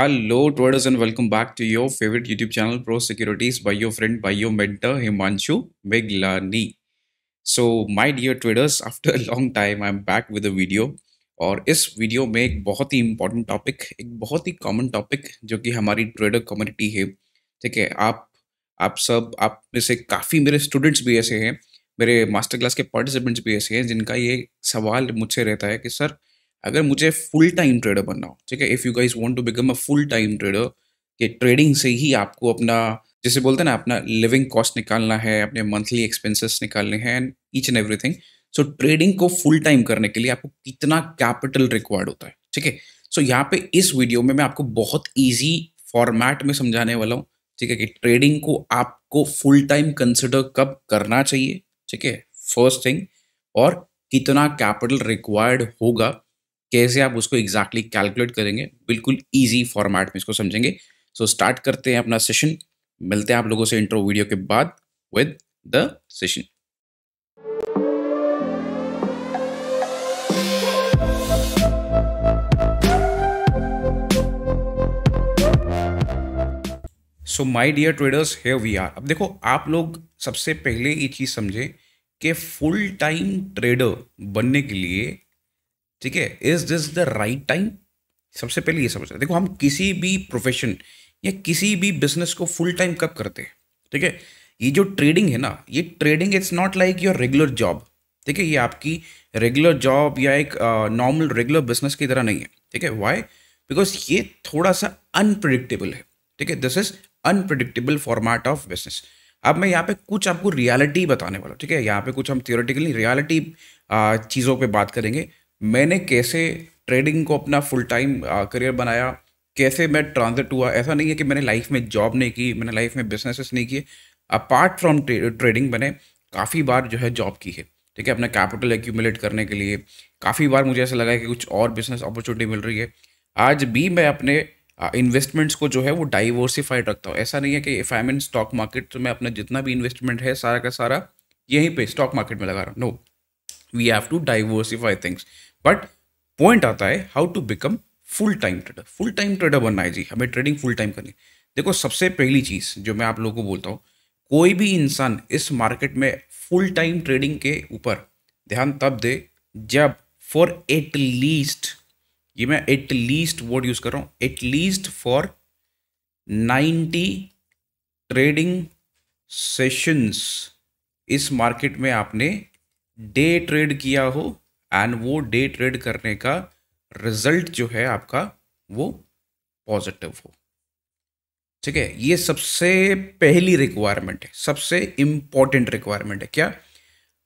Hello traders and welcome back to your favorite YouTube channel Pro Securities by your friend, by your mentor Himanshu Meglani. So my dear traders, after a long time I'm back with a video और इस video में एक बहुत ही important topic एक बहुत ही common topic जो कि हमारी ट्रेडर कम्युनिटी है ठीक है आप आप सब आप में से काफ़ी मेरे स्टूडेंट्स भी ऐसे हैं मेरे मास्टर क्लास के पार्टिसिपेंट्स भी ऐसे हैं जिनका ये सवाल मुझसे रहता है कि सर अगर मुझे फुल टाइम ट्रेडर बनना हो ठीक है if you guys want to become a full time trader कि ट्रेडिंग से ही आपको अपना जैसे बोलते हैं ना अपना लिविंग कॉस्ट निकालना है अपने मंथली एक्सपेंसेस निकालने हैं and each and every so trading को फुल टाइम करने के लिए आपको कितना कैपिटल रिक्वायर्ड होता है ठीक है सो यहाँ पे इस वीडियो में मैं आपको बहुत ईजी फॉर्मेट में समझाने वाला हूँ ठीक है कि ट्रेडिंग को आपको फुल टाइम कंसिडर कब करना चाहिए ठीक है फर्स्ट थिंग और कितना कैपिटल रिक्वायर्ड होगा कैसे आप उसको एग्जैक्टली exactly कैलकुलेट करेंगे बिल्कुल ईजी फॉर्मेट में इसको समझेंगे सो so, स्टार्ट करते हैं अपना सेशन मिलते हैं आप लोगों से इंट्रो वीडियो के बाद with the session so my dear traders here we are अब देखो आप लोग सबसे पहले ये चीज़ समझें कि फुल टाइम ट्रेडर बनने के लिए ठीक है is this the right time सबसे पहले ये समझ रहे देखो हम किसी भी प्रोफेशन या किसी भी बिजनेस को फुल टाइम कब करते हैं ठीक है ये जो ट्रेडिंग है ना ये trading it's not like your regular job ठीक है ये आपकी रेगुलर जॉब या एक नॉर्मल रेगुलर बिजनेस की तरह नहीं है ठीक है वाई बिकॉज ये थोड़ा सा अनप्रडिक्टेबल है ठीक है this is unpredictable format of business अब मैं यहाँ पे कुछ आपको रियलिटी बताने वाला हूँ ठीक है यहाँ पे कुछ हम थियोरेटिकली रियलिटी चीज़ों पे बात करेंगे मैंने कैसे ट्रेडिंग को अपना फुल टाइम करियर बनाया कैसे मैं ट्रांजिट हुआ ऐसा नहीं है कि मैंने लाइफ में जॉब नहीं की मैंने लाइफ में बिजनेसेस नहीं किए अपार्ट फ्रॉम ट्रेडिंग मैंने काफ़ी बार जो है जॉब की है ठीक है अपना कैपिटल एक्यूमुलेट करने के लिए काफ़ी बार मुझे ऐसा लगा कि कुछ और बिजनेस अपॉर्चुनिटी मिल रही है आज भी मैं अपने इन्वेस्टमेंट्स को जो है वो डाइवर्सिफाइड रखता हूँ ऐसा नहीं है कि if I mean stock market तो मैं अपना जितना भी इन्वेस्टमेंट है सारा का सारा यहीं पे स्टॉक मार्केट में लगा रहा हूँ no we have to diversify things but point आता है how to become full time trader full time trader बनना है जी हमें ट्रेडिंग फुल टाइम करनी देखो सबसे पहली चीज़ जो मैं आप लोगों को बोलता हूँ कोई भी इंसान इस मार्केट में फुल टाइम ट्रेडिंग के ऊपर ध्यान तब दे जब फॉर एट लीस्ट ये मैं एट लीस्ट वर्ड यूज़ कर रहा हूँ at least for ninety trading sessions इस मार्केट में आपने डे ट्रेड किया हो एंड वो डे ट्रेड करने का रिजल्ट जो है आपका वो पॉजिटिव हो ठीक है ये सबसे पहली रिक्वायरमेंट है सबसे इंपॉर्टेंट रिक्वायरमेंट है क्या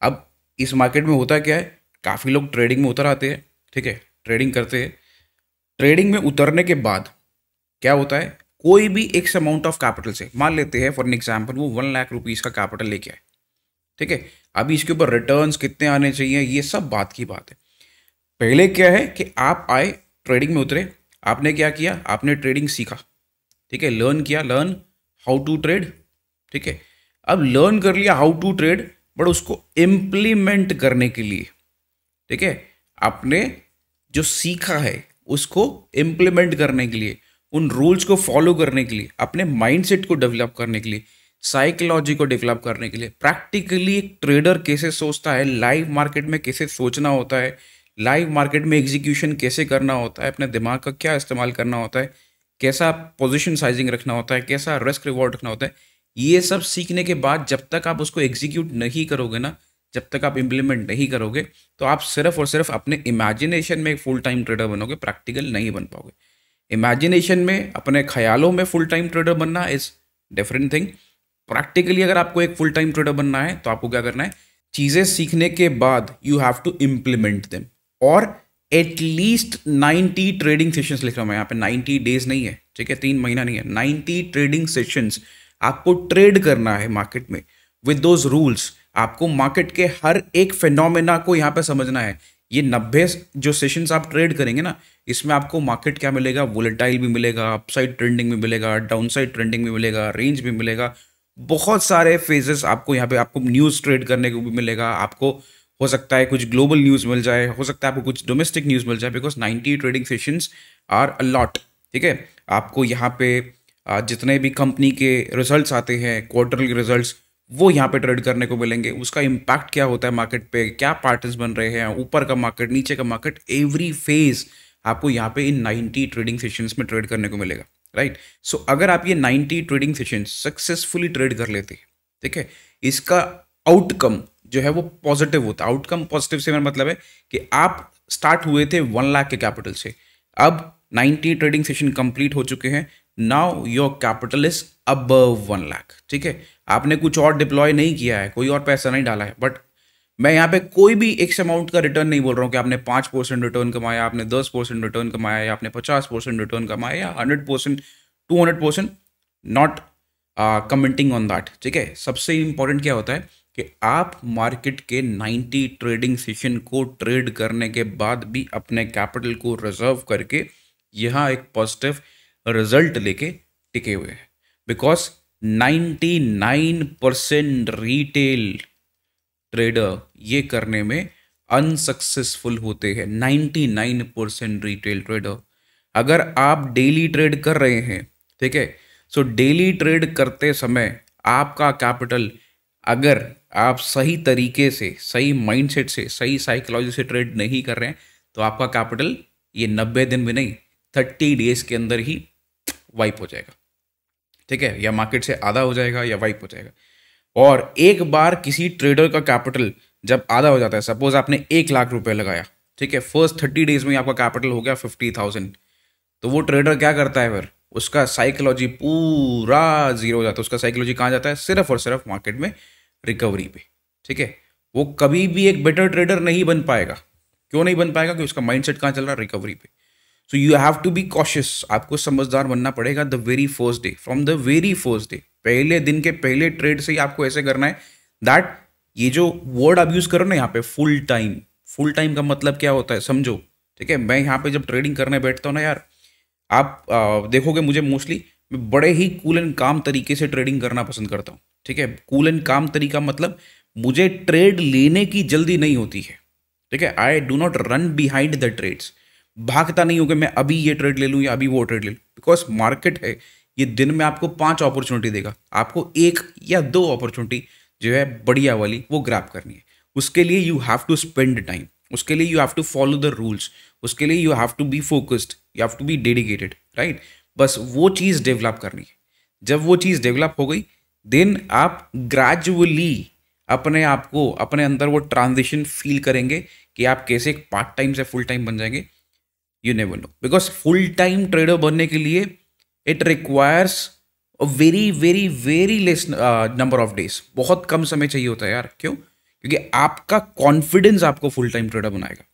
अब इस मार्केट में होता क्या है काफ़ी लोग ट्रेडिंग में उतर आते हैं ठीक है ट्रेडिंग करते हैं ट्रेडिंग में उतरने के बाद क्या होता है कोई भी एक्स अमाउंट ऑफ कैपिटल से मान लेते हैं फॉर एन एग्जाम्पल वो वन लाख रुपीज़ का कैपिटल लेके आए ठीक है अभी इसके ऊपर रिटर्न कितने आने चाहिए ये सब बात की बात है पहले क्या है कि आप आए ट्रेडिंग में उतरे आपने क्या किया आपने ट्रेडिंग सीखा ठीक है लर्न किया लर्न हाउ टू ट्रेड ठीक है अब लर्न कर लिया हाउ टू ट्रेड बट उसको इम्प्लीमेंट करने के लिए ठीक है आपने जो सीखा है उसको इम्प्लीमेंट करने के लिए उन रूल्स को फॉलो करने के लिए अपने माइंडसेट को डेवलप करने के लिए साइकोलॉजी को डेवलप करने के लिए प्रैक्टिकली एक ट्रेडर कैसे सोचता है लाइव मार्केट में कैसे सोचना होता है लाइव मार्केट में एग्जीक्यूशन कैसे करना होता है अपने दिमाग का क्या इस्तेमाल करना होता है कैसा पोजिशन साइजिंग रखना होता है कैसा रिस्क रिवॉर्ड रखना होता है ये सब सीखने के बाद जब तक आप उसको एग्जीक्यूट नहीं करोगे ना जब तक आप इम्प्लीमेंट नहीं करोगे तो आप सिर्फ और सिर्फ अपने इमेजिनेशन में फुल टाइम ट्रेडर बनोगे प्रैक्टिकल नहीं बन पाओगे इमेजिनेशन में अपने ख्यालों में फुल टाइम ट्रेडर बनना इज़ डिफरेंट थिंग प्रैक्टिकली अगर आपको एक फुल टाइम ट्रेडर बनना है तो आपको क्या करना है चीज़ें सीखने के बाद you have to implement them और एटलीस्ट नाइन्टी ट्रेडिंग सेशंस लिख रहा हूँ यहाँ पे डेज नहीं है ठीक है तीन महीना नहीं है नाइन्टी ट्रेडिंग सेशंस आपको ट्रेड करना है मार्केट में विद दोज रूल्स आपको मार्केट के हर एक फेनोमेना को यहाँ पे समझना है ये नब्बे जो सेशंस आप ट्रेड करेंगे ना इसमें आपको मार्केट क्या मिलेगा वोलेटाइल भी मिलेगा अपसाइड ट्रेंडिंग भी मिलेगा डाउनसाइड ट्रेंडिंग भी मिलेगा रेंज भी मिलेगा बहुत सारे फेजेस आपको यहाँ पे आपको न्यूज़ ट्रेड करने को भी मिलेगा आपको हो सकता है कुछ ग्लोबल न्यूज़ मिल जाए हो सकता है आपको कुछ डोमेस्टिक न्यूज़ मिल जाए because ninety trading sessions are a lot ठीक है आपको यहाँ पे जितने भी कंपनी के रिजल्ट्स आते हैं क्वार्टरली रिजल्ट्स वो यहाँ पे ट्रेड करने को मिलेंगे उसका इम्पैक्ट क्या होता है मार्केट पे क्या पार्टनर्स बन रहे हैं ऊपर का मार्केट नीचे का मार्केट एवरी फेज आपको यहाँ पे इन 90 ट्रेडिंग सेशंस में ट्रेड करने को मिलेगा राइट right? सो so, अगर आप ये 90 ट्रेडिंग सेशन सक्सेसफुली ट्रेड कर लेते ठीक है इसका आउटकम जो है वो पॉजिटिव होता है आउटकम पॉजिटिव से मेरा मतलब है कि आप स्टार्ट हुए थे वन लाख के कैपिटल से अब 90 ट्रेडिंग सेशन कंप्लीट हो चुके हैं नाउ योर कैपिटल इज अब वन लाख ठीक है आपने कुछ और डिप्लॉय नहीं किया है कोई और पैसा नहीं डाला है बट मैं यहाँ पे कोई भी एक्स अमाउंट का रिटर्न नहीं बोल रहा हूँ कि आपने पाँच परसेंट रिटर्न कमाया आपने दस परसेंट रिटर्न कमाया या आपने पचास परसेंट रिटर्न कमाया या hundred percent two hundred percent not commenting on that ठीक है सबसे इंपॉर्टेंट क्या होता है कि आप मार्केट के नाइन्टी ट्रेडिंग सेशन को ट्रेड करने के बाद भी अपने कैपिटल को रिजर्व करके यहाँ एक पॉजिटिव रिजल्ट लेके टिके हुए हैं because ninety nine percent retail trader ये करने में अनसक्सेसफुल होते हैं 99 परसेंट रिटेल ट्रेडर अगर आप डेली ट्रेड कर रहे हैं ठीक है सो डेली ट्रेड करते समय आपका कैपिटल अगर आप सही तरीके से सही माइंडसेट से सही साइकोलॉजी से ट्रेड नहीं कर रहे हैं तो आपका कैपिटल ये नब्बे दिन में नहीं थर्टी डेज के अंदर ही वाइप हो जाएगा ठीक है या मार्केट से आधा हो जाएगा या वाइप हो जाएगा और एक बार किसी ट्रेडर का कैपिटल जब आधा हो जाता है सपोज आपने एक लाख रुपए लगाया ठीक है फर्स्ट थर्टी डेज में आपका कैपिटल हो गया फिफ्टी थाउजेंड तो वो ट्रेडर क्या करता है फिर उसका साइकोलॉजी पूरा जीरो हो जाता है उसका साइकोलॉजी कहाँ जाता है सिर्फ और सिर्फ मार्केट में रिकवरी पे ठीक है वो कभी भी एक बेटर ट्रेडर नहीं बन पाएगा क्यों नहीं बन पाएगा क्योंकि उसका माइंड सेट कहाँ चल रहा है रिकवरी पे so you have to be cautious आपको समझदार बनना पड़ेगा the very first day from the very first day पहले दिन के पहले ट्रेड से ही आपको ऐसे करना है दैट ये जो वर्ड आप यूज़ करो ना यहाँ पे फुल टाइम फुल टाइम का मतलब क्या होता है समझो ठीक है मैं यहाँ पे जब ट्रेडिंग करने बैठता हूँ ना यार आप आ, देखोगे मुझे मोस्टली मैं बड़े ही कूल एंड काम तरीके से ट्रेडिंग करना पसंद करता हूँ ठीक है कूल एंड काम तरीका मतलब मुझे ट्रेड लेने की जल्दी नहीं होती है ठीक है I do not run behind the trades भागता नहीं हो कि मैं अभी ये ट्रेड ले लूँ या अभी वो ट्रेड ले लूँ बिकॉज मार्केट है ये दिन में आपको पांच अपॉर्चुनिटी देगा आपको एक या दो अपॉर्चुनिटी जो है बढ़िया वाली वो ग्रैप करनी है उसके लिए you have to spend time उसके लिए you have to follow the rules उसके लिए you have to be focused you have to be dedicated right बस वो चीज़ डेवलप करनी है जब वो चीज़ डेवलप हो गई देन आप ग्रेजुअली अपने आप को अपने अंदर वो ट्रांजिशन फील करेंगे कि आप कैसे एक पार्ट टाइम से फुल टाइम बन जाएंगे you never know because full time trader बनने के लिए it requires very very very less number of days बहुत कम समय चाहिए होता है यार क्यों क्योंकि आपका कॉन्फिडेंस आपको फुल टाइम ट्रेडर बनाएगा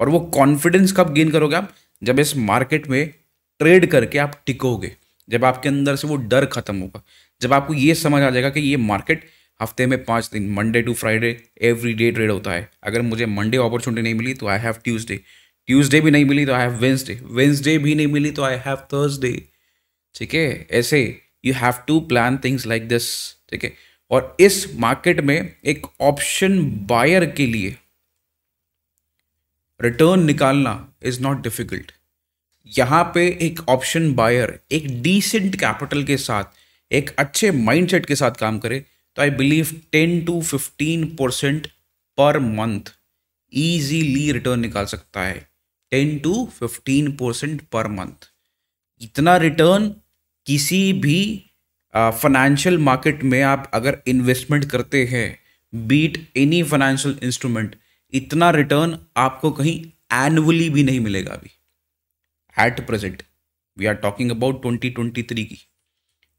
और वो कॉन्फिडेंस कब गेन करोगे आप जब इस मार्केट में ट्रेड करके आप टिकोगे जब आपके अंदर से वो डर खत्म होगा जब आपको ये समझ आ जाएगा कि ये मार्केट हफ्ते में पाँच दिन Monday to Friday every day trade होता है अगर मुझे मंडे अपॉर्चुनिटी नहीं मिली तो आई हैव ट्यूजडे ट्यूजडे भी नहीं मिली तो आई हैव वेंसडे वेंसडे भी नहीं मिली तो आई हैव थर्सडे ठीक है ऐसे you have to plan things like this ठीक है और इस मार्केट में एक ऑप्शन बायर के लिए रिटर्न निकालना इज नॉट डिफिकल्ट यहां पे एक ऑप्शन बायर एक डिसेंट कैपिटल के साथ एक अच्छे माइंडसेट के साथ काम करे तो I believe ten to fifteen percent per month easily return निकाल सकता है ten to fifteen percent per month इतना रिटर्न किसी भी फाइनेंशियल मार्केट में आप अगर इन्वेस्टमेंट करते हैं बीट एनी फाइनेंशियल इंस्ट्रूमेंट इतना रिटर्न आपको कहीं एनुअली भी नहीं मिलेगा अभी at present we are talking about twenty twenty three की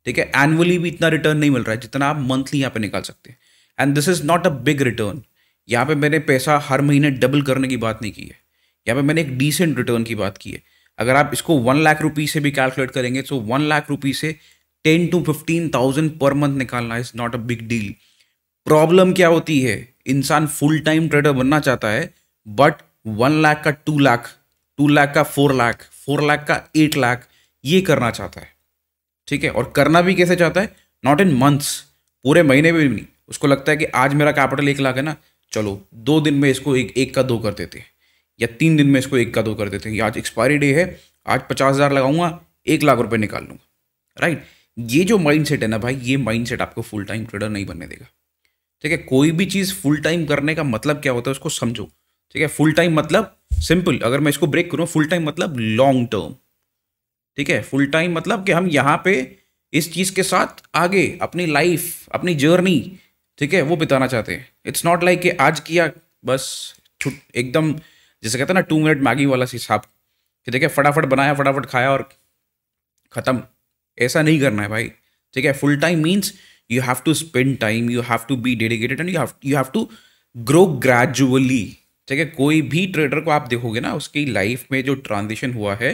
ठीक है एनुअली भी इतना रिटर्न नहीं मिल रहा है जितना आप मंथली यहाँ पे निकाल सकते हैं and this is not a big return यहाँ पे मैंने पैसा हर महीने डबल करने की बात नहीं की है यहाँ पे मैंने एक डिसेंट रिटर्न की बात की है अगर आप इसको वन लाख रुपी से भी कैलकुलेट करेंगे तो वन लाख रुपी से ten to fifteen thousand per month निकालना is not a big deal problem क्या होती है इंसान फुल टाइम ट्रेडर बनना चाहता है बट वन लाख का टू लाख टू लाख का फोर लाख फोर लाख का एट लाख ये करना चाहता है ठीक है और करना भी कैसे चाहता है नॉट इन मंथ्स पूरे महीने में भी नहीं उसको लगता है कि आज मेरा कैपिटल एक लाख है ना चलो दो दिन में इसको एक एक का दो कर देते हैं या तीन दिन में इसको एक का दो कर देते हैं आज एक्सपायरी डे है आज पचास हज़ार लगाऊंगा एक लाख रुपये निकाल लूँगा राइट ये जो माइंड सेट है ना भाई ये माइंड सेट आपको फुल टाइम ट्रेडर नहीं बनने देगा ठीक है कोई भी चीज़ फुल टाइम करने का मतलब क्या होता है उसको समझो ठीक है फुल टाइम मतलब सिंपल अगर मैं इसको ब्रेक करूँ फुल टाइम मतलब लॉन्ग टर्म ठीक है फुल टाइम मतलब कि हम यहाँ पे इस चीज़ के साथ आगे अपनी लाइफ अपनी जर्नी ठीक है वो बिताना चाहते हैं इट्स नॉट लाइक कि आज किया बस एकदम जैसे कहते हैं ना टू मिनट मैगी वाला हिसाब कि देखिए फटाफट बनाया फटाफट खाया और ख़त्म ऐसा नहीं करना है भाई ठीक है full time means you have to spend time you have to be dedicated and you you have to grow gradually ठीक है कोई भी ट्रेडर को आप देखोगे ना उसकी लाइफ में जो ट्रांजिशन हुआ है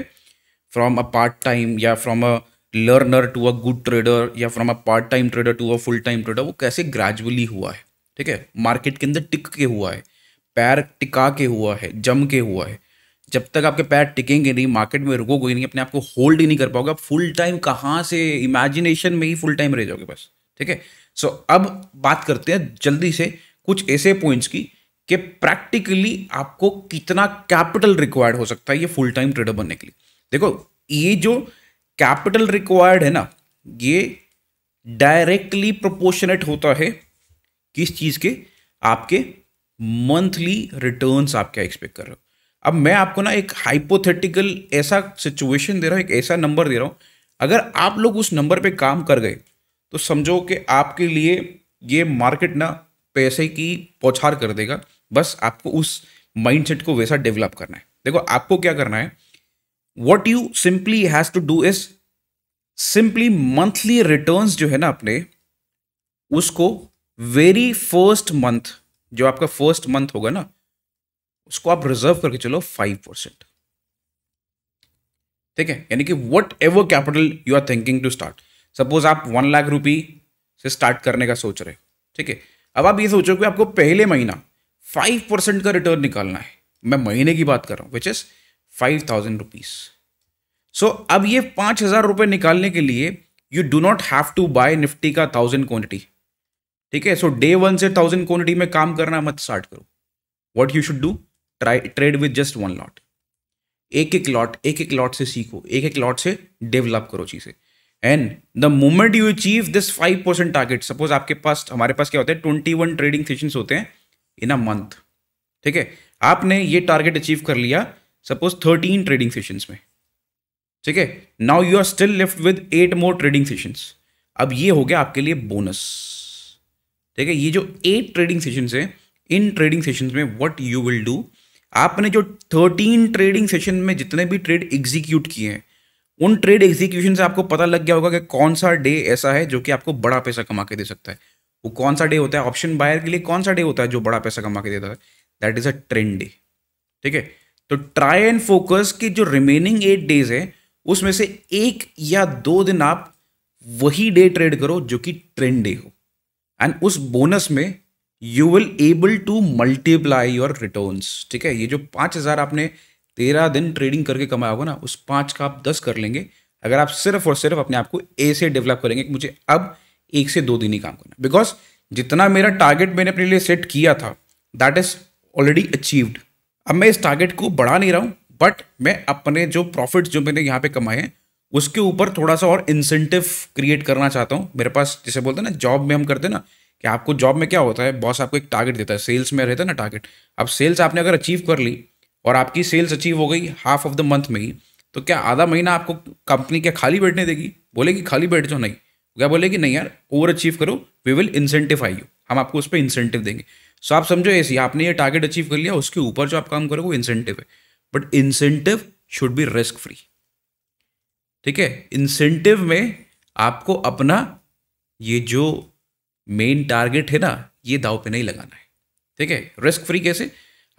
फ्रॉम अ पार्ट टाइम या from a learner to a good trader या from a part time trader to a full time trader वो कैसे ग्रेजुअली हुआ है ठीक है मार्केट के अंदर टिक के हुआ है पैर टिका के हुआ है जम के हुआ है जब तक आपके पैर टिकेंगे नहीं मार्केट में रुकोगे नहीं अपने आप को होल्ड ही नहीं कर पाओगे आप फुल टाइम कहाँ से इमेजिनेशन में ही फुल टाइम रह जाओगे बस ठीक है सो अब बात करते हैं जल्दी से कुछ ऐसे पॉइंट्स की कि प्रैक्टिकली आपको कितना कैपिटल रिक्वायर्ड हो सकता है ये फुल टाइम ट्रेडर बनने के लिए देखो ये जो कैपिटल रिक्वायर्ड है ना ये डायरेक्टली प्रोपोर्शनेट होता है किस चीज़ के आपके मंथली रिटर्न्स आप क्या एक्सपेक्ट कर रहे हो अब मैं आपको ना एक हाइपोथेटिकल ऐसा सिचुएशन दे रहा हूँ एक ऐसा नंबर दे रहा हूँ अगर आप लोग उस नंबर पे काम कर गए तो समझो कि आपके लिए ये मार्केट ना पैसे की पौछार कर देगा बस आपको उस माइंडसेट को वैसा डेवलप करना है देखो आपको क्या करना है what you simply has to do is simply monthly returns जो है ना अपने उसको वेरी फर्स्ट मंथ जो आपका फर्स्ट मंथ होगा ना उसको आप रिजर्व करके चलो फाइव परसेंट ठीक है यानी कि whatever capital you are thinking to start suppose आप वन लाख रुपी से स्टार्ट करने का सोच रहे हो ठीक है अब आप ये सोचो कि आपको पहले महीना फाइव परसेंट का रिटर्न निकालना है मैं महीने की बात कर रहा हूं which is five thousand rupees so अब ये पांच हजार रुपए निकालने के लिए you do not have to buy Nifty का थाउजेंड क्वांटिटी ठीक है सो डे वन से थाउजेंड क्वांटिटी में काम करना मत स्टार्ट करो what you should do try trade with just one lot एक एक लॉट एक एक लॉट से सीखो एक एक लॉट से डेवलप करो चीज़ें and the moment you achieve this five percent target suppose आपके पास हमारे पास क्या होता है ट्वेंटी वन ट्रेडिंग सेशन होते हैं इन अ मंथ ठीक है आपने ये टारगेट अचीव कर लिया सपोज थर्टीन ट्रेडिंग सेशन में ठीक है now you are still left with eight more trading session अब ये हो गया आपके लिए बोनस ठीक है ये जो एट ट्रेडिंग सेशन है इन ट्रेडिंग सेशन में वट यू विल डू आपने जो थर्टीन ट्रेडिंग सेशन में जितने भी ट्रेड एग्जीक्यूट किए हैं उन ट्रेड एग्जीक्यूशन से आपको पता लग गया होगा कि कौन सा डे ऐसा है जो कि आपको बड़ा पैसा कमा के दे सकता है वो कौन सा डे होता है ऑप्शन बायर के लिए कौन सा डे होता है जो बड़ा पैसा कमा के देता है that is a trend day ठीक है तो ट्राई एंड फोकस के जो रिमेनिंग एट डेज है उसमें से एक या दो दिन आप वही डे ट्रेड करो जो कि ट्रेंड डे हो एंड उस बोनस में you will able to multiply your return ठीक है ये जो पाँच हज़ार आपने तेरह दिन ट्रेडिंग करके कमाया होगा ना उस पाँच का आप दस कर लेंगे अगर आप सिर्फ और सिर्फ अपने आप को ए से डेवलप करेंगे कि मुझे अब एक से दो दिन ही काम करना बिकॉज जितना मेरा टारगेट मैंने अपने लिए सेट किया था दैट इज ऑलरेडी अचीव्ड अब मैं इस टारगेट को बढ़ा नहीं रहा हूँ बट मैं अपने जो प्रॉफिट जो मैंने यहाँ पे कमाए हैं उसके ऊपर थोड़ा सा और इंसेंटिव क्रिएट करना चाहता हूँ मेरे पास जैसे बोलते हैं ना जॉब में हम करते हैं ना कि आपको जॉब में क्या होता है बॉस आपको एक टारगेट देता है सेल्स में रहता है ना टारगेट अब सेल्स आपने अगर अचीव कर ली और आपकी सेल्स अचीव हो गई हाफ ऑफ द मंथ में ही तो क्या आधा महीना आपको कंपनी क्या खाली बैठने देगी बोलेगी खाली बैठ जाओ नहीं क्या बोलेगी नहीं यार ओवर अचीव करो we will incentive I you हम आपको उस पर इंसेंटिव देंगे सो आप समझो ऐसे आपने ये टारगेट अचीव कर लिया उसके ऊपर जो आप काम करोगे वो इंसेंटिव है but incentive should be risk free ठीक है इंसेंटिव में आपको अपना ये जो मेन टारगेट है ना ये दाव पे नहीं लगाना है ठीक है रिस्क फ्री कैसे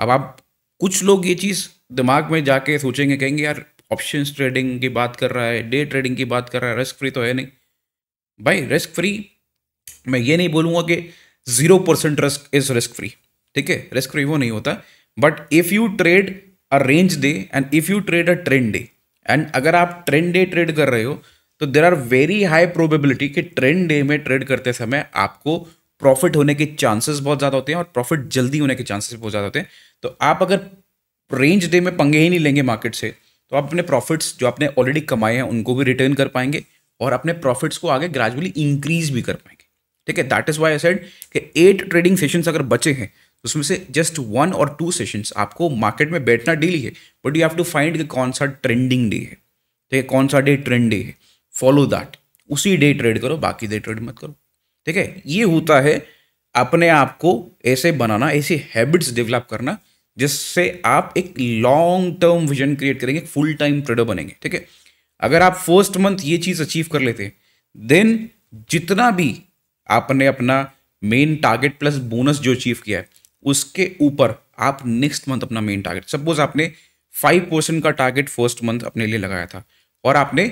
अब आप कुछ लोग ये चीज़ दिमाग में जाके सोचेंगे कहेंगे यार ऑप्शन ट्रेडिंग की बात कर रहा है डे ट्रेडिंग की बात कर रहा है रिस्क फ्री तो है नहीं भाई रिस्क फ्री मैं ये नहीं बोलूँगा कि zero percent risk is risk free ठीक है रिस्क फ्री वो नहीं होता but if you trade a range day and if you trade a trend day and अगर आप ट्रेंड डे ट्रेड कर रहे हो तो there are very high probability कि ट्रेंड डे में ट्रेड करते समय आपको प्रॉफिट होने के चांसेस बहुत ज़्यादा होते हैं और प्रॉफिट जल्दी होने के चांसेस बहुत ज़्यादा होते हैं तो आप अगर रेंज डे में पंगे ही नहीं लेंगे मार्केट से तो आप अपने प्रॉफिट्स जो आपने ऑलरेडी कमाए हैं उनको भी रिटर्न कर पाएंगे और अपने प्रॉफिट्स को आगे ग्रेजुअली इंक्रीज भी कर पाएंगे ठीक है that is why I said कि एट ट्रेडिंग सेशंस अगर बचे हैं उसमें से जस्ट वन और टू सेशंस आपको मार्केट में बैठना डेली है but you have to find कि कौन सा ट्रेंडिंग डे है ठीक है कौन सा डे ट्रेंड डे है फॉलो दैट उसी डे ट्रेड करो बाकी डे ट्रेड मत करो ठीक है ये होता है अपने आप को ऐसे बनाना ऐसी हैबिट्स डेवलप करना जिससे आप एक लॉन्ग टर्म विजन क्रिएट करेंगे फुल टाइम ट्रेडर बनेंगे ठीक है अगर आप फर्स्ट मंथ ये चीज़ अचीव कर लेते हैं देन जितना भी आपने अपना मेन टारगेट प्लस बोनस जो अचीव किया है उसके ऊपर आप नेक्स्ट मंथ अपना मेन टारगेट सपोज आपने फाइव परसेंट का टारगेट फर्स्ट मंथ अपने लिए लगाया था और आपने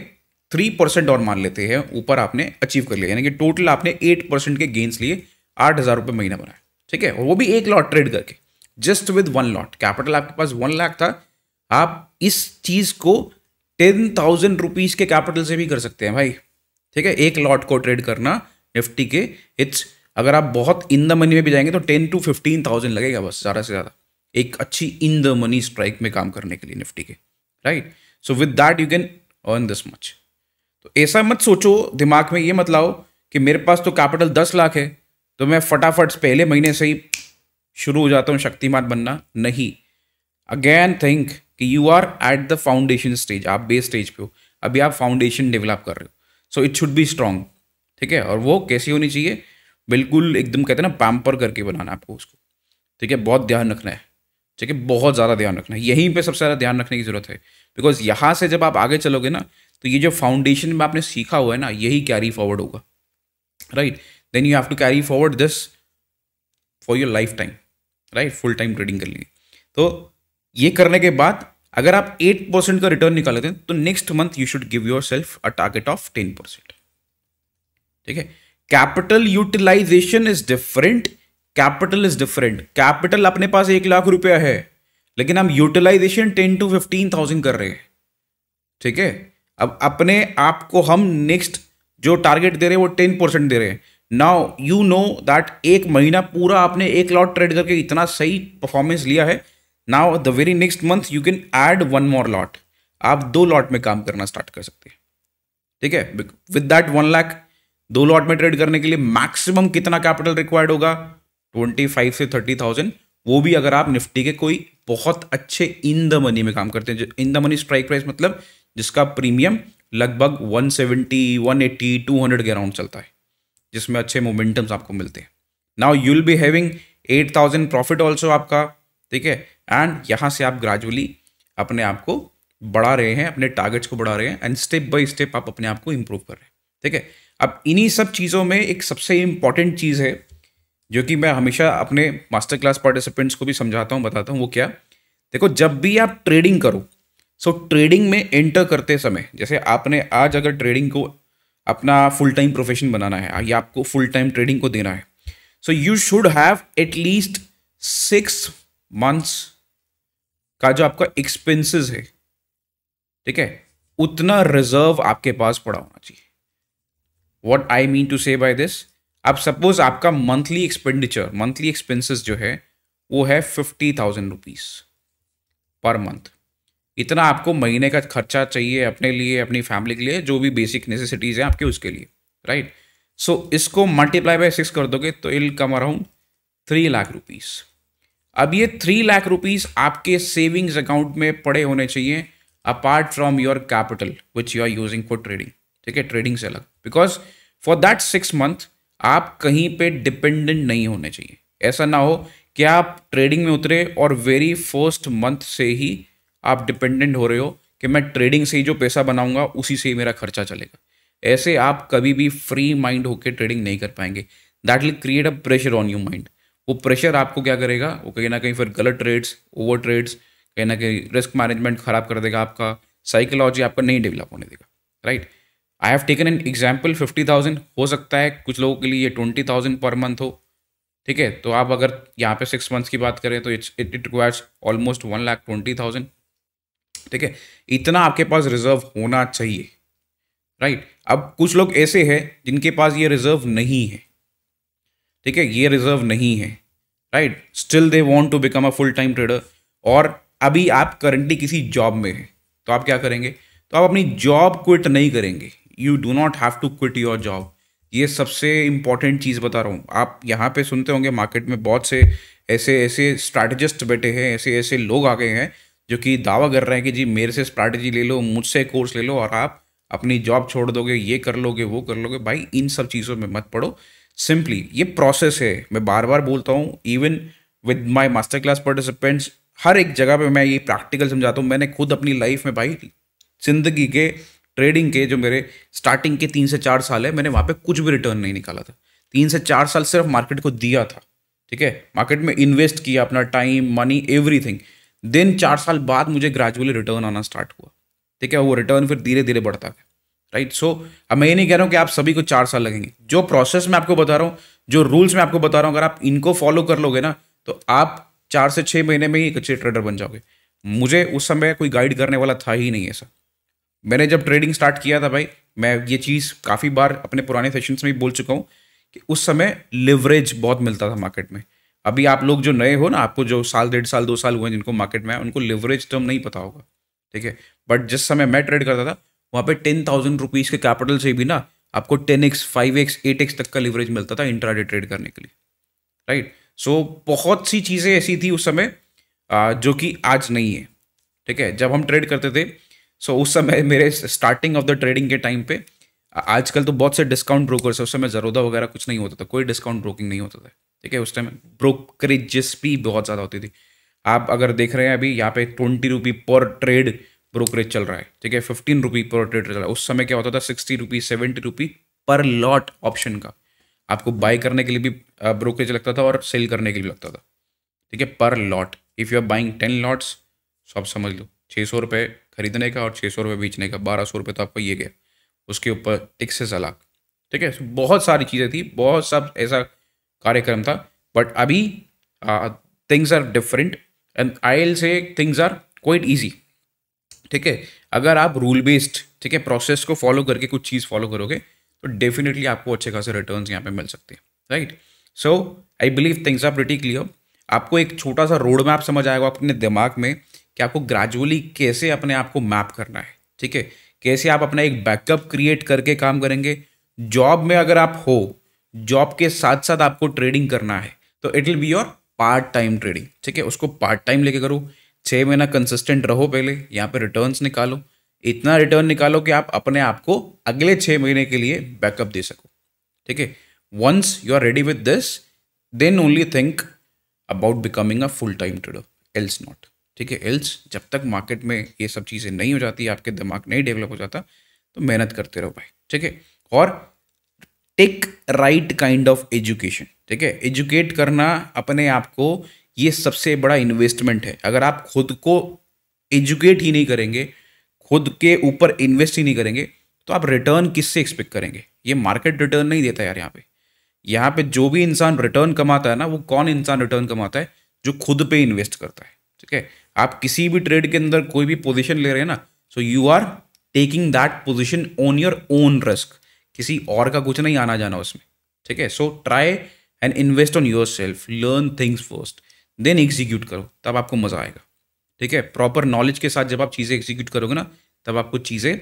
थ्री परसेंट और मान लेते हैं ऊपर आपने अचीव कर लिया यानी कि टोटल आपने एट परसेंट के गेंस लिए आठ हज़ार रुपये महीना बनाया ठीक है और वो भी एक लॉट ट्रेड करके just with one lot capital आपके पास वन लाख था आप इस चीज़ को टेन थाउजेंड रुपीज़ के कैपिटल से भी कर सकते हैं भाई ठीक है एक लॉट को ट्रेड करना निफ्टी के इट्स अगर आप बहुत इन द मनी में भी जाएंगे तो टेन टू फिफ्टीन थाउजेंड लगेगा बस ज़्यादा से ज़्यादा एक अच्छी इन द मनी स्ट्राइक में काम करने के लिए निफ्टी के right so with that you can earn this much तो ऐसा मत सोचो दिमाग में ये मत लाओ कि मेरे पास तो कैपिटल दस लाख है तो मैं फटाफट पहले महीने से ही शुरू हो जाता हूँ शक्तिमान बनना नहीं अगेन थिंक कि you are at the foundation stage आप बेस स्टेज पे हो अभी आप फाउंडेशन डेवलप कर रहे हो so it should be strong ठीक है और वो कैसी होनी चाहिए बिल्कुल एकदम कहते हैं ना पैम्पर करके बनाना है आपको उसको ठीक है बहुत ध्यान रखना है ठीक है बहुत ज़्यादा ध्यान रखना है यहीं पर सबसे ज़्यादा ध्यान रखने की ज़रूरत है बिकॉज यहाँ से जब आप आगे चलोगे ना तो ये जो फाउंडेशन में आपने सीखा हुआ है ना यही कैरी फॉरवर्ड होगा right then you have to carry forward this for your lifetime right full time trading कर लेंगे तो ये करने के बाद अगर आप एट परसेंट का रिटर्न निकाल लेते हैं तो next month you should give yourself a target of ten percent ठीक है capital utilization is different capital is different capital अपने पास एक लाख रुपया है लेकिन हम utilization ten to fifteen thousand कर रहे हैं ठीक है अब अपने आप को हम नेक्स्ट जो टारगेट दे रहे हैं वो टेन परसेंट दे रहे हैं नाउ यू नो दैट एक महीना पूरा आपने एक लॉट ट्रेड करके इतना सही परफॉर्मेंस लिया है now the very next month you can add one more lot आप दो लॉट में काम करना स्टार्ट कर सकते हैं ठीक है विद दैट वन लैख दो लॉट में ट्रेड करने के लिए मैक्सिमम कितना कैपिटल रिक्वायर्ड होगा ट्वेंटी फाइव से थर्टी थाउजेंड वो भी अगर आप निफ्टी के कोई बहुत अच्छे इन द मनी में काम करते हैं in the money strike price मतलब जिसका प्रीमियम लगभग 170, 180, 200 के अराउंड चलता है जिसमें अच्छे मोमेंटम्स आपको मिलते हैं now you will be having 8000 profit also आपका ठीक है एंड यहाँ से आप ग्रेजुअली अपने आप को बढ़ा रहे हैं अपने टारगेट्स को बढ़ा रहे हैं एंड स्टेप बाई स्टेप आप अपने आप को इम्प्रूव कर रहे हैं ठीक है अब इन्हीं सब चीज़ों में एक सबसे इम्पॉर्टेंट चीज़ है जो कि मैं हमेशा अपने मास्टर क्लास पार्टिसिपेंट्स को भी समझाता हूँ बताता हूँ वो क्या देखो जब भी आप ट्रेडिंग करो सो ट्रेडिंग में एंटर करते समय जैसे आपने आज अगर ट्रेडिंग को अपना फुल टाइम प्रोफेशन बनाना है या आपको फुल टाइम ट्रेडिंग को देना है so you should have at least six months का जो आपका एक्सपेंसेस है ठीक है उतना रिजर्व आपके पास पड़ा होना चाहिए what I mean to say by this अब सपोज आपका मंथली एक्सपेंडिचर मंथली एक्सपेंसेस जो है वो है fifty thousand rupees per month इतना आपको महीने का खर्चा चाहिए अपने लिए अपनी फैमिली के लिए जो भी बेसिक नेसेसिटीज़ हैं आपके उसके लिए राइट सो so, इसको मल्टीप्लाई बाय सिक्स कर दोगे तो it'll come around three lakh rupees अब ये थ्री लाख रुपीज़ आपके सेविंग्स अकाउंट में पड़े होने चाहिए apart from your capital which you are using for trading ठीक है ट्रेडिंग से अलग because for that six month आप कहीं पे डिपेंडेंट नहीं होने चाहिए ऐसा ना हो कि आप ट्रेडिंग में उतरे और वेरी फर्स्ट मंथ से ही आप डिपेंडेंट हो रहे हो कि मैं ट्रेडिंग से ही जो पैसा बनाऊंगा उसी से ही मेरा खर्चा चलेगा ऐसे आप कभी भी फ्री माइंड होकर ट्रेडिंग नहीं कर पाएंगे that will create a pressure on you mind वो प्रेशर आपको क्या करेगा वो कहीं ना कहीं फिर गलत ट्रेड्स ओवर ट्रेड्स कहीं ना कहीं रिस्क मैनेजमेंट खराब कर देगा आपका साइकोलॉजी आपका नहीं डेवलप होने देगा right right? I have taken an example fifty thousand हो सकता है कुछ लोगों के लिए ये ट्वेंटी थाउजेंड पर मंथ हो ठीक है तो आप अगर यहाँ पे सिक्स मंथ्स की बात करें तो it's it it requires almost one lakh twenty thousand ठीक है इतना आपके पास रिजर्व होना चाहिए राइट अब कुछ लोग ऐसे हैं जिनके पास ये रिजर्व नहीं है ठीक है ये रिजर्व नहीं है right still they want to become a full time trader और अभी आप करंटली किसी जॉब में हैं तो आप क्या करेंगे तो आप अपनी जॉब क्विट नहीं करेंगे you do not have to quit your job ये सबसे इम्पॉर्टेंट चीज़ बता रहा हूँ आप यहाँ पे सुनते होंगे मार्केट में बहुत से ऐसे ऐसे स्ट्रैटेजिस्ट बैठे हैं ऐसे ऐसे लोग आ गए हैं जो कि दावा कर रहे हैं कि जी मेरे से स्ट्रैटेजी ले लो मुझसे कोर्स ले लो और आप अपनी जॉब छोड़ दोगे ये कर लोगे वो कर लोगे भाई इन सब चीज़ों में मत पढ़ो सिंपली ये प्रोसेस है मैं बार बार बोलता हूँ even with my master class participants हर एक जगह पे मैं ये प्रैक्टिकल समझाता हूँ मैंने खुद अपनी लाइफ में भाई जिंदगी के ट्रेडिंग के जो मेरे स्टार्टिंग के तीन से चार साल है मैंने वहाँ पे कुछ भी रिटर्न नहीं निकाला था तीन से चार साल सिर्फ मार्केट को दिया था ठीक है मार्केट में इन्वेस्ट किया अपना टाइम मनी एवरीथिंग देन चार साल बाद मुझे ग्रेजुअली रिटर्न आना स्टार्ट हुआ ठीक है वो रिटर्न फिर धीरे धीरे बढ़ता गया राइट सो अब मैं ये नहीं कह रहा हूँ कि आप सभी को चार साल लगेंगे जो प्रोसेस मैं आपको बता रहा हूँ जो रूल्स मैं आपको बता रहा हूँ अगर आप इनको फॉलो कर लोगे ना तो आप चार से छः महीने में ही एक अच्छे ट्रेडर बन जाओगे मुझे उस समय कोई गाइड करने वाला था ही नहीं ऐसा मैंने जब ट्रेडिंग स्टार्ट किया था भाई मैं ये चीज़ काफ़ी बार अपने पुराने सेशन में भी बोल चुका हूँ कि उस समय लिवरेज बहुत मिलता था मार्केट में अभी आप लोग जो नए हो ना आपको जो साल डेढ़ साल दो साल हुए जिनको मार्केट में आया उनको लिवरेज टर्म नहीं पता होगा ठीक है बट जिस समय मैं ट्रेड करता था वहाँ पे टेन थाउजेंड रुपीज़ के कैपिटल से भी ना आपको ten x five x eight x तक का लिवरेज मिलता था इंट्राडे ट्रेड करने के लिए राइट सो so, बहुत सी चीज़ें ऐसी थी उस समय जो कि आज नहीं है ठीक है जब हम ट्रेड करते थे सो so, उस समय मेरे स्टार्टिंग ऑफ द ट्रेडिंग के टाइम पे आजकल तो बहुत से डिस्काउंट ब्रोकर्स है उस समय जरोदा वगैरह कुछ नहीं होता था कोई डिस्काउंट ब्रोकिंग नहीं होता था ठीक है उस टाइम ब्रोकरेजेस भी बहुत ज़्यादा होती थी आप अगर देख रहे हैं अभी यहाँ पे ट्वेंटी रुपी पर ट्रेड ब्रोकरेज चल रहा है ठीक है फिफ्टीन रुपी पर ट्रेड चल रहा है उस समय क्या होता था सिक्सटी रुपी सेवेंटी रुपी पर लॉट ऑप्शन का आपको बाई करने के लिए भी ब्रोकरेज लगता था और सेल करने के लिए लगता था ठीक है पर lot if you are buying ten lots so आप समझ लो छः सौ रुपये खरीदने का और छः सौ रुपये बेचने का बारह सौ रुपये तो आपको ये गया उसके ऊपर टैक्स से सलाख ठीक है बहुत सारी चीज़ें थी बहुत सब ऐसा कार्यक्रम था बट अभी things are different and I say things are quite easy ठीक है अगर आप रूल बेस्ड ठीक है प्रोसेस को फॉलो करके कुछ चीज़ फॉलो करोगे तो डेफिनेटली आपको अच्छे खासे रिटर्न यहाँ पे मिल सकते हैं right so I believe things are pretty clear आपको एक छोटा सा रोड मैप समझ आएगा अपने दिमाग में कि आपको ग्रेजुअली कैसे अपने आप को मैप करना है ठीक है कैसे आप अपना एक बैकअप क्रिएट करके काम करेंगे जॉब में अगर आप हो जॉब के साथ साथ आपको ट्रेडिंग करना है तो it will be your part time trading ठीक है उसको पार्ट टाइम लेके करो छः महीना कंसिस्टेंट रहो पहले यहाँ पे रिटर्न्स निकालो इतना रिटर्न निकालो कि आप अपने आप को अगले छः महीने के लिए बैकअप दे सको ठीक है once you are ready with this then only think about becoming a full time trader else not ठीक है एल्स जब तक मार्केट में ये सब चीज़ें नहीं हो जाती आपके दिमाग नहीं डेवलप हो जाता तो मेहनत करते रहो भाई ठीक है और take right kind of education ठीक है एजुकेट करना अपने आप को ये सबसे बड़ा इन्वेस्टमेंट है अगर आप खुद को एजुकेट ही नहीं करेंगे खुद के ऊपर इन्वेस्ट ही नहीं करेंगे तो आप रिटर्न किससे एक्सपेक्ट करेंगे ये मार्केट रिटर्न नहीं देता यार यहाँ पे यहाँ पे जो भी इंसान रिटर्न कमाता है ना वो कौन इंसान रिटर्न कमाता है जो खुद पे इन्वेस्ट करता है ठीक है आप किसी भी ट्रेड के अंदर कोई भी पोजिशन ले रहे हैं ना so you are taking that position on your own risk किसी और का कुछ नहीं आना जाना उसमें ठीक है so try and invest on yourself learn things first then execute करो तब आपको मज़ा आएगा ठीक है प्रॉपर नॉलेज के साथ जब आप चीज़ें एग्जीक्यूट करोगे ना तब आपको चीज़ें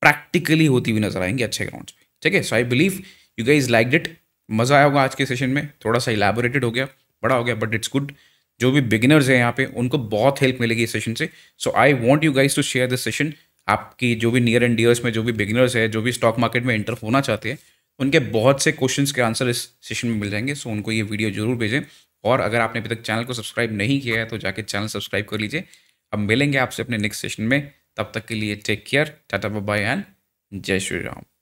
प्रैक्टिकली होती हुई नजर आएंगी अच्छे ग्राउंड पे ठीक है so I believe you guys liked it मज़ा आया होगा आज के सेशन में थोड़ा सा इलेबोरेटेड हो गया बड़ा हो गया बट इट्स गुड जो भी बिगिनर्स हैं यहाँ पे उनको बहुत हेल्प मिलेगी इस सेशन से so I want you guys to share this session आपकी जो भी नियर एंड डियर्स में जो भी बिगिनर्स है जो भी स्टॉक मार्केट में इंटर होना चाहते हैं उनके बहुत से क्वेश्चन के आंसर इस सेशन में मिल जाएंगे सो so, उनको ये वीडियो जरूर भेजें और अगर आपने अभी तक चैनल को सब्सक्राइब नहीं किया है तो जाके चैनल सब्सक्राइब कर लीजिए अब मिलेंगे आपसे अपने नेक्स्ट सेशन में तब तक के लिए take care tata bye and जय श्री राम